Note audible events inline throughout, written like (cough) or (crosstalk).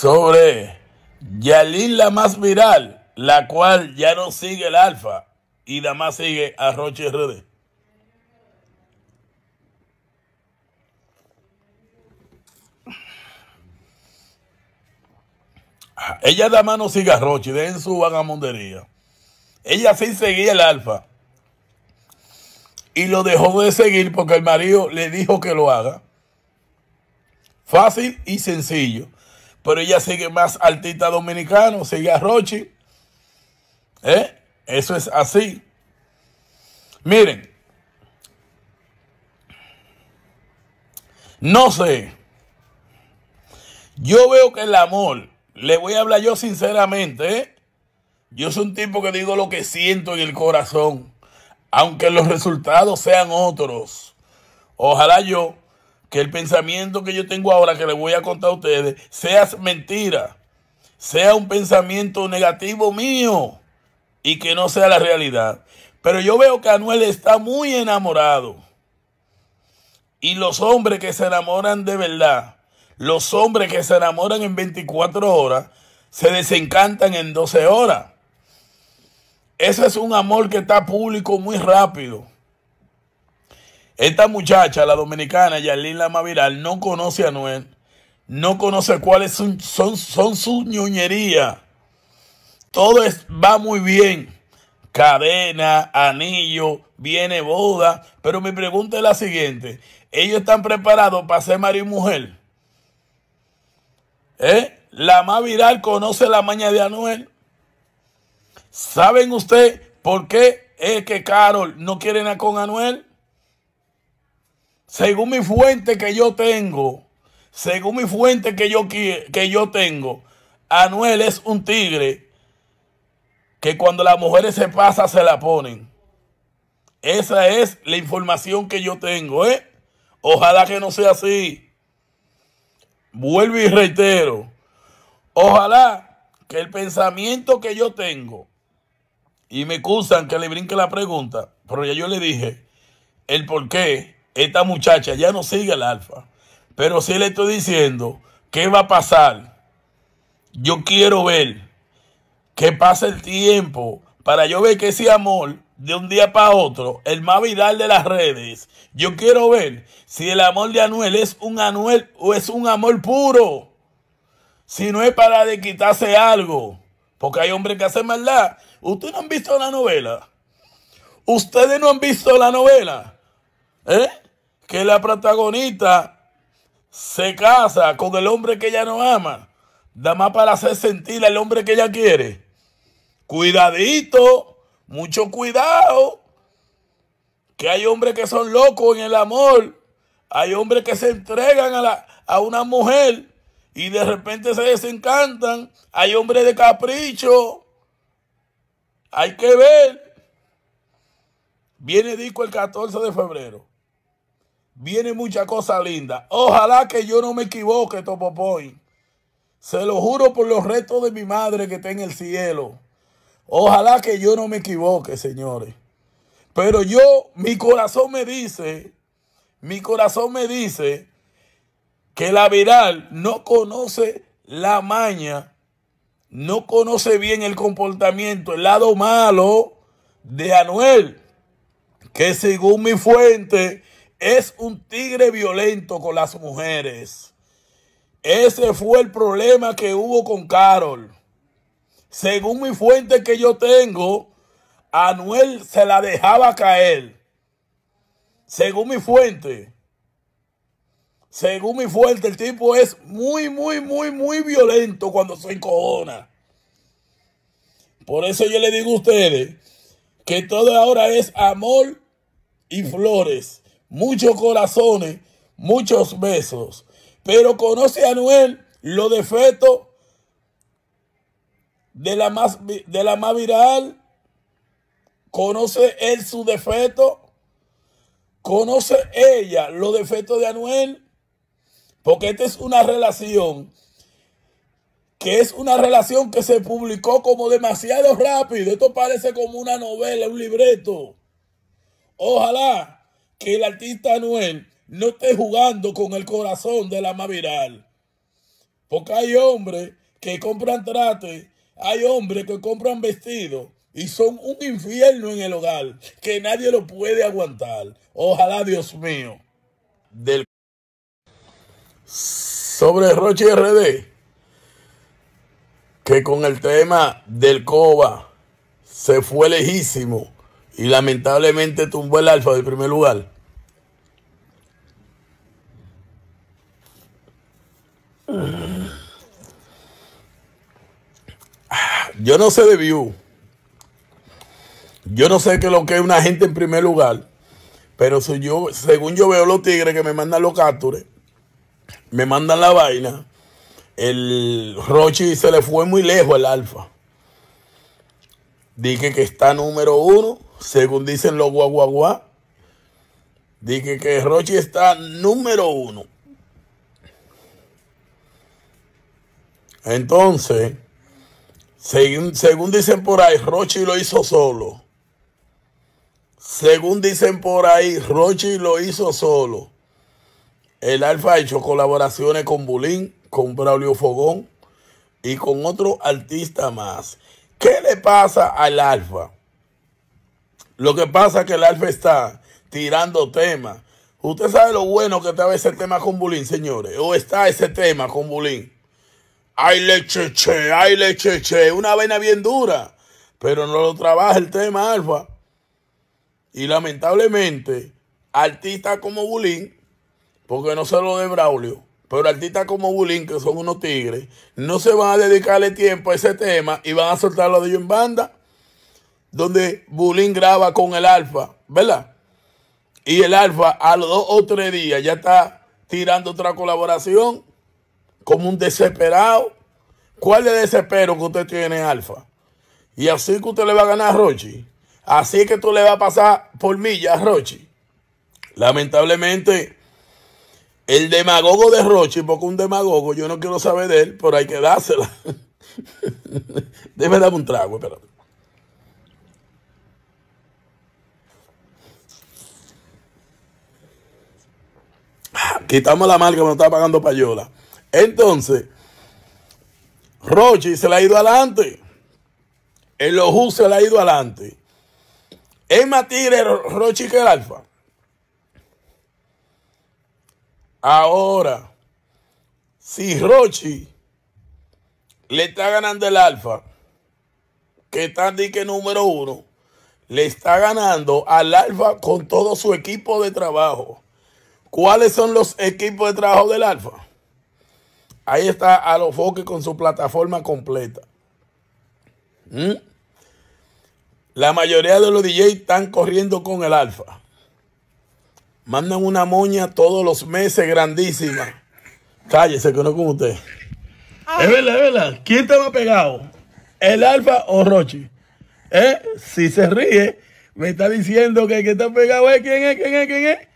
sobre Yalil la más viral, la cual ya no sigue el alfa y nada más sigue a Roche RD. Ella más mano sigue a Roche, en su vagamondería. Ella sí seguía el alfa. Y lo dejó de seguir porque el marido le dijo que lo haga. Fácil y sencillo pero ella sigue más artista dominicano, sigue a Rochi. ¿Eh? Eso es así. Miren, no sé. Yo veo que el amor, le voy a hablar yo sinceramente, ¿eh? Yo soy un tipo que digo lo que siento en el corazón, aunque los resultados sean otros. Ojalá yo que el pensamiento que yo tengo ahora que le voy a contar a ustedes sea mentira, sea un pensamiento negativo mío y que no sea la realidad. Pero yo veo que Anuel está muy enamorado. Y los hombres que se enamoran de verdad, los hombres que se enamoran en 24 horas, se desencantan en 12 horas. Ese es un amor que está público muy rápido. Esta muchacha, la dominicana Yalín Lama Viral, no conoce a Anuel. no conoce cuáles son, sus ñoñerías. Todo va muy bien. Cadena, anillo, viene boda. Pero mi pregunta es la siguiente. ¿Ellos están preparados para ser marido y mujer? ¿Eh? La más viral conoce la maña de Anuel. ¿Saben ustedes por qué es que Carol no quiere nada con Anuel? según mi fuente que yo tengo, según mi fuente que yo, que yo tengo, Anuel es un tigre que cuando las mujeres se pasan se la ponen. Esa es la información que yo tengo, ¿eh? Ojalá que no sea así. Vuelvo y reitero. Ojalá que el pensamiento que yo tengo, y me excusan que le brinque la pregunta, pero ya yo le dije el por qué esta muchacha ya no sigue al alfa. Pero sí le estoy diciendo qué va a pasar. Yo quiero ver que pasa el tiempo para yo ver que ese amor de un día para otro, el más viral de las redes. Yo quiero ver si el amor de Anuel es un Anuel o es un amor puro. Si no es para de quitarse algo. Porque hay hombres que hacen maldad. Ustedes no han visto la novela. Ustedes no han visto la novela. ¿Eh? que la protagonista se casa con el hombre que ella no ama, da más para hacer sentir al hombre que ella quiere. Cuidadito, mucho cuidado, que hay hombres que son locos en el amor, hay hombres que se entregan a, a una mujer y de repente se desencantan, hay hombres de capricho, hay que ver. Viene disco el 14 de febrero. Viene mucha cosa linda. Ojalá que yo no me equivoque, Point. Se lo juro por los restos de mi madre que está en el cielo. Ojalá que yo no me equivoque, señores. Pero yo, mi corazón me dice, mi corazón me dice que la viral no conoce la maña, no conoce bien el comportamiento, el lado malo de Anuel, que según mi fuente, es un tigre violento con las mujeres. Ese fue el problema que hubo con Carol. Según mi fuente que yo tengo, Anuel se la dejaba caer. Según mi fuente. Según mi fuente, el tipo es muy, muy, muy, muy violento cuando se encojona. Por eso yo le digo a ustedes que todo ahora es amor y flores muchos corazones, muchos besos. Pero conoce a Anuel los defectos de la más, de la más viral. Conoce él su defecto. Conoce ella los defectos de Anuel. Porque esta es una relación que es una relación que se publicó como demasiado rápido. Esto parece como una novela, un libreto. Ojalá que el artista Anuel no esté jugando con el corazón de la más viral. Porque hay hombres que compran trate, hay hombres que compran vestidos y son un infierno en el hogar que nadie lo puede aguantar. Ojalá, Dios mío. Del... Sobre Roche RD, que con el tema del COBA se fue lejísimo y lamentablemente tumbó el alfa del primer lugar. Yo no sé de view. Yo no sé qué es lo que es una gente en primer lugar. Pero yo, según yo veo los tigres que me mandan los captures, me mandan la vaina. El Rochi se le fue muy lejos el alfa. Dije que está número uno según dicen los guaguaguá, dije que Rochi está número uno. Entonces, según, dicen por ahí, Rochi lo hizo solo. Según dicen por ahí, Rochi lo hizo solo. El Alfa ha hecho colaboraciones con Bulín, con Braulio Fogón y con otro artista más. ¿Qué le pasa al Alfa? Lo que pasa es que el Alfa está tirando tema. Usted sabe lo bueno que estaba ese tema con Bulín, señores. O está ese tema con Bulín. Ay, le che, ay, le che. Una vaina bien dura. Pero no lo trabaja el tema, Alfa. Y lamentablemente, artistas como Bulín, porque no se lo de Braulio, pero artistas como Bulín, que son unos tigres, no se van a dedicarle tiempo a ese tema y van a soltarlo de ellos en banda donde Bulín graba con el Alfa, ¿verdad? Y el Alfa a los dos o tres días ya está tirando otra colaboración como un desesperado. ¿Cuál es el desespero que usted tiene, Alfa? Y así que usted le va a ganar a Rochi. Así que tú le vas a pasar por milla a Rochi. Lamentablemente, el demagogo de Rochi, porque un demagogo, yo no quiero saber de él, pero hay que dársela. (laughs) Debe darme un trago, espérate. Quitamos la marca, nos está pagando payola. Entonces, Rochi se la ha ido adelante. El Oju se la ha ido adelante. Es más tigre Rochi que el Alfa. Ahora, si Rochi le está ganando el Alfa, que está dique número uno, le está ganando al Alfa con todo su equipo de trabajo. ¿Cuáles son los equipos de trabajo del Alfa? Ahí está Alofoque con su plataforma completa. ¿Mm? La mayoría de los DJ están corriendo con el Alfa. Mandan una moña todos los meses grandísima. Cállese, que no con usted. Es verdad, es verdad. ¿Quién te más pegado? ¿El Alfa o Rochi? Eh, si se ríe, me está diciendo que el que está pegado es quién es, quién es, quién es.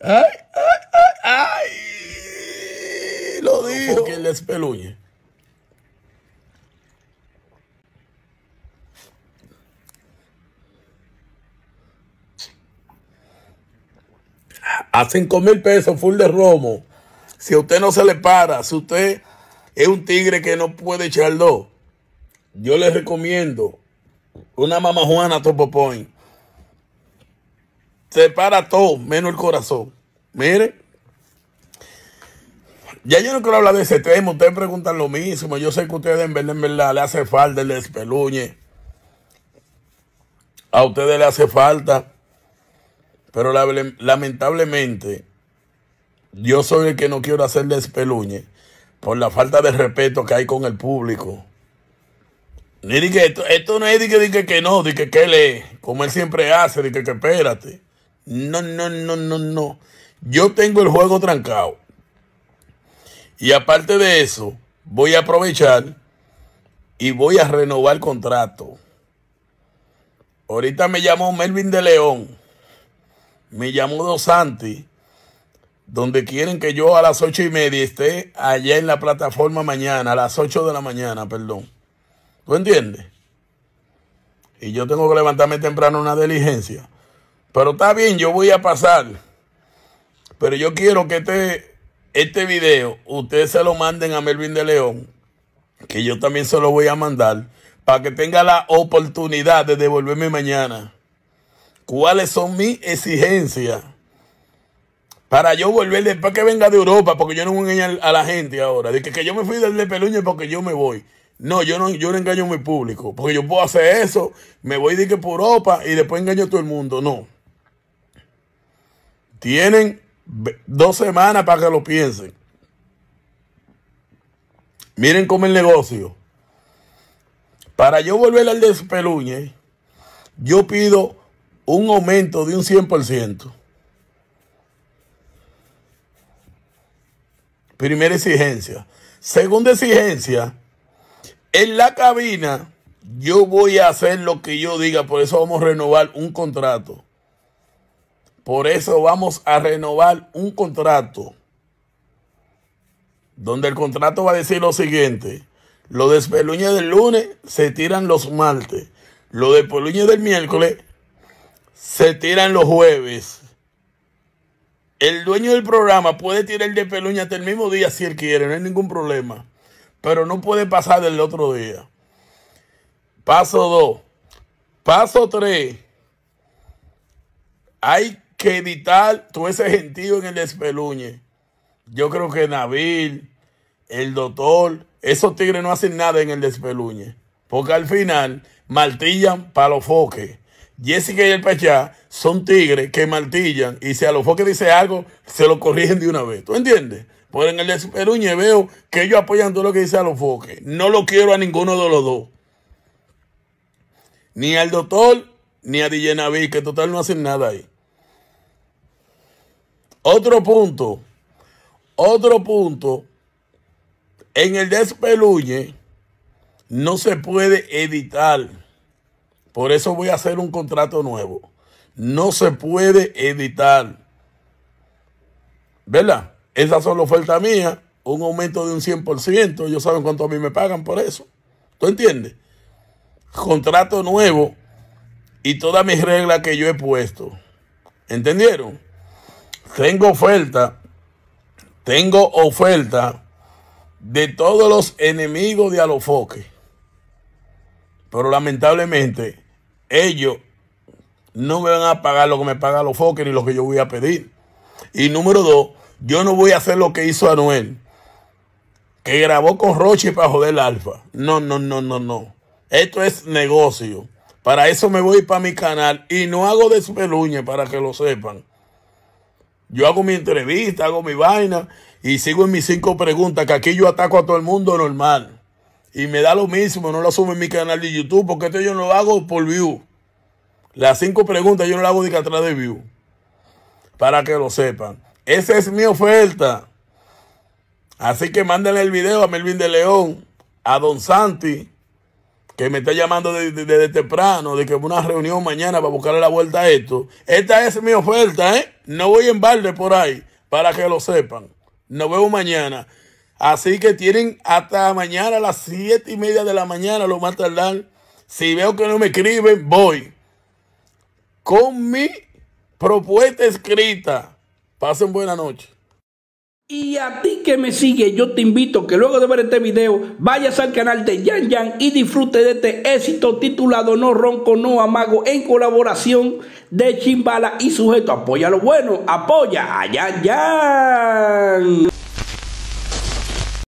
¡Ay, ay, ay! ay. Lo dijo. que les peluñe. A 5 mil pesos full de romo. Si a usted no se le para, si usted es un tigre que no puede echar dos, yo le recomiendo una mamá juana Topo Point se para todo, menos el corazón. Mire, ya yo no quiero hablar de ese tema, ustedes preguntan lo mismo, yo sé que a ustedes en verdad, le hace falta el espeluñe. A ustedes le hace falta, pero lamentablemente yo soy el que no quiero hacer espeluñe por la falta de respeto que hay con el público. esto, no es de que, no, de que, que le, como él siempre hace, de que espérate. No, no, no, no, no. Yo tengo el juego trancado. Y aparte de eso, voy a aprovechar y voy a renovar el contrato. Ahorita me llamó Melvin de León. Me llamó Dosanti. Donde quieren que yo a las ocho y media esté allá en la plataforma mañana, a las ocho de la mañana, perdón. ¿Tú entiendes? Y yo tengo que levantarme temprano una diligencia. Pero está bien, yo voy a pasar. Pero yo quiero que este, este video ustedes se lo manden a Melvin de León, que yo también se lo voy a mandar, para que tenga la oportunidad de devolverme mañana. ¿Cuáles son mis exigencias? Para yo volver después que venga de Europa, porque yo no voy a engañar a la gente ahora. De que, yo me fui desde de Peluña porque yo me voy. No, yo no, yo no engaño a mi público. Porque yo puedo hacer eso, me voy de que por Europa y después engaño a todo el mundo. No. Tienen dos semanas para que lo piensen. Miren cómo el negocio. Para yo volver al despeluñe, yo pido un aumento de un 100%. Primera exigencia. Segunda exigencia, en la cabina yo voy a hacer lo que yo diga, por eso vamos a renovar un contrato. Por eso vamos a renovar un contrato donde el contrato va a decir lo siguiente. Lo de Peluña del lunes se tiran los martes. Lo de Peluña del miércoles se tiran los jueves. El dueño del programa puede tirar el Peluña hasta el mismo día si él quiere, no hay ningún problema. Pero no puede pasar del otro día. Paso 2. Paso 3. Hay que editar todo ese gentío en el despeluñe. Yo creo que Nabil, el doctor, esos tigres no hacen nada en el despeluñe. Porque al final martillan para los foques. Jessica y el Pachá son tigres que martillan y si a los foques dice algo, se lo corrigen de una vez. ¿Tú entiendes? porque en el despeluñe veo que ellos apoyan todo lo que dice a los foques. No lo quiero a ninguno de los dos. Ni al doctor, ni a DJ Nabil, que total no hacen nada ahí. Otro punto, otro punto, en el despeluñe no se puede editar. Por eso voy a hacer un contrato nuevo. No se puede editar. ¿Verdad? Esa es la oferta mía, Un aumento de un 100%. yo saben cuánto a mí me pagan por eso. ¿Tú entiendes? Contrato nuevo y todas mis reglas que yo he puesto. ¿Entendieron? tengo oferta, tengo oferta de todos los enemigos de Alofoque. Pero lamentablemente ellos no me van a pagar lo que me paga Alofoque ni lo que yo voy a pedir. Y número dos, yo no voy a hacer lo que hizo Anuel, que grabó con Roche para joder el alfa. No, no, no, no, no. Esto es negocio. Para eso me voy para mi canal y no hago despeluñe para que lo sepan. Yo hago mi entrevista, hago mi vaina y sigo en mis cinco preguntas, que aquí yo ataco a todo el mundo normal. Y me da lo mismo, no lo subo en mi canal de YouTube, porque esto yo no lo hago por view. Las cinco preguntas yo no las hago de atrás de view. Para que lo sepan. Esa es mi oferta. Así que mándenle el video a Melvin de León, a Don Santi, que me está llamando desde temprano, de que una reunión mañana para buscarle la vuelta a esto. Esta es mi oferta, ¿eh? No voy en balde por ahí, para que lo sepan. Nos vemos mañana. Así que tienen hasta mañana a las siete y media de la mañana, lo más tardar. Si veo que no me escriben, voy. Con mi propuesta escrita. Pasen buena noche. Y a ti que me sigue, yo te invito que luego de ver este video vayas al canal de Yan Yan y disfrute de este éxito titulado No Ronco, No Amago en colaboración de Chimbala y Sujeto. Apoya lo bueno, apoya a Yan Yan.